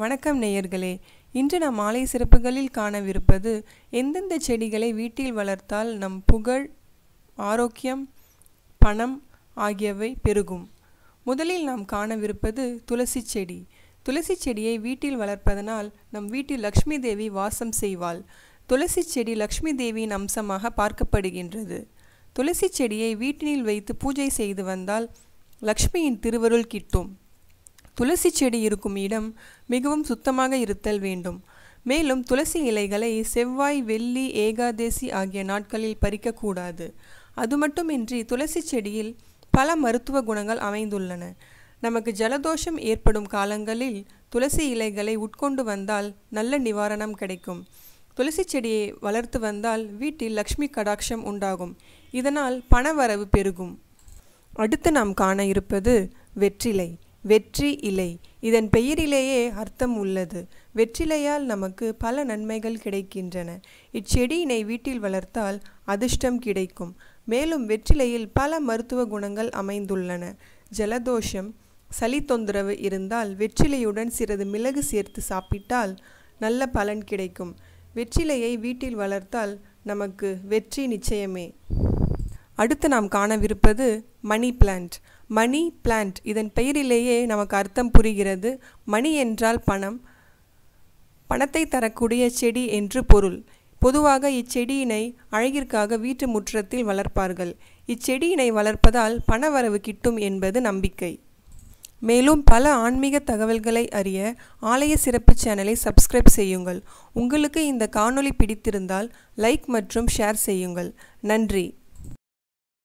வணக்கம் நேயர்களே இன்று நாம் மாலை சிறப்புகளில் காணவிருப்பது எந்தெந்த செடிகளை வீட்டில் வளர்த்தால் நம் புகழ் ஆரோக்கியம் பணம் ஆகியவை பெருகும் முதலில் நாம் காணவிருப்பது துளசி செடி துளசி செடியை வீட்டில் வளர்ப்பதனால் நம் வீட்டில் லக்ஷ்மி தேவி வாசம் செய்வாள் துளசி செடி லக்ஷ்மி தேவியின் அம்சமாக பார்க்கப்படுகின்றது துளசி செடியை வீட்டினில் வைத்து பூஜை செய்து வந்தால் லக்ஷ்மியின் திருவருள் கிட்டும் துளசி செடி இருக்கும் இடம் மிகவும் சுத்தமாக இருத்தல் வேண்டும் மேலும் துளசி இலைகளை செவ்வாய் வெள்ளி ஏகாதேசி ஆகிய நாட்களில் பறிக்கக்கூடாது அது மட்டுமின்றி துளசி செடியில் பல மருத்துவ குணங்கள் அமைந்துள்ளன நமக்கு ஜலதோஷம் ஏற்படும் காலங்களில் துளசி இலைகளை உட்கொண்டு வந்தால் நல்ல நிவாரணம் கிடைக்கும் துளசி செடியை வளர்த்து வந்தால் வீட்டில் லக்ஷ்மி கடாட்சம் உண்டாகும் இதனால் பணவரவு பெருகும் அடுத்து நாம் காண இருப்பது வெற்றிலை வெற்றி இலை இதன் பெயரிலேயே அர்த்தம் உள்ளது வெற்றிலையால் நமக்கு பல நன்மைகள் கிடைக்கின்றன இச்செடியினை வீட்டில் வளர்த்தால் அதிர்ஷ்டம் கிடைக்கும் மேலும் வெற்றிலையில் பல மருத்துவ குணங்கள் அமைந்துள்ளன ஜலதோஷம் சளி தொந்தரவு இருந்தால் வெற்றிலையுடன் சிறிது மிளகு சேர்த்து சாப்பிட்டால் நல்ல பலன் கிடைக்கும் வெற்றிலையை வீட்டில் வளர்த்தால் நமக்கு வெற்றி நிச்சயமே அடுத்து நாம் காணவிருப்பது மணி பிளான்ட் மணி பிளான்ட் இதன் பெயரிலேயே நமக்கு அர்த்தம் புரிகிறது மணி என்றால் பணம் பணத்தை தரக்கூடிய செடி என்று பொருள் பொதுவாக இச்செடியினை அழகிற்காக வீட்டு முற்றத்தில் வளர்ப்பார்கள் இச்செடியினை வளர்ப்பதால் பணவரவு கிட்டும் என்பது நம்பிக்கை மேலும் பல ஆன்மீக தகவல்களை அறிய ஆலய சிறப்பு சேனலை சப்ஸ்கிரைப் செய்யுங்கள் உங்களுக்கு இந்த காணொளி பிடித்திருந்தால் லைக் மற்றும் ஷேர் செய்யுங்கள் நன்றி